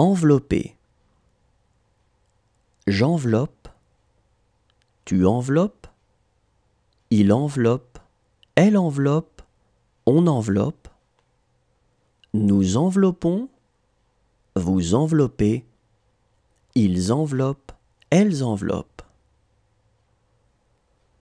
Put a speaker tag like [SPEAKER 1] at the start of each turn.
[SPEAKER 1] Envelopper. J'enveloppe. Tu enveloppes. Il enveloppe. Elle enveloppe. On enveloppe. Nous enveloppons. Vous enveloppez. Ils enveloppent. Elles enveloppent.